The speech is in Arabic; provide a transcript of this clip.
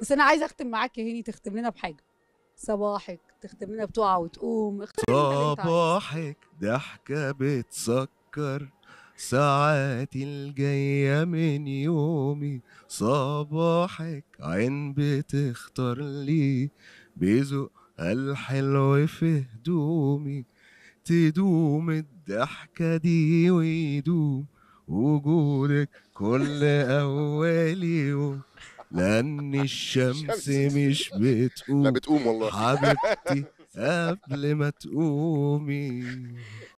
بس انا عايزه اختم معاك يا هاني تختم لنا بحاجه صباحك تختم لنا بتقع وتقوم صباحك ضحكه بتسكر ساعاتي الجاية من يومي صباحك عين بتختار لي بيزق الحلو في هدومي تدوم الضحكة دي ويدوم وجودك كل أول يوم لأن الشمس مش بتقوم لا بتقوم والله حبيبتي قبل ما تقومي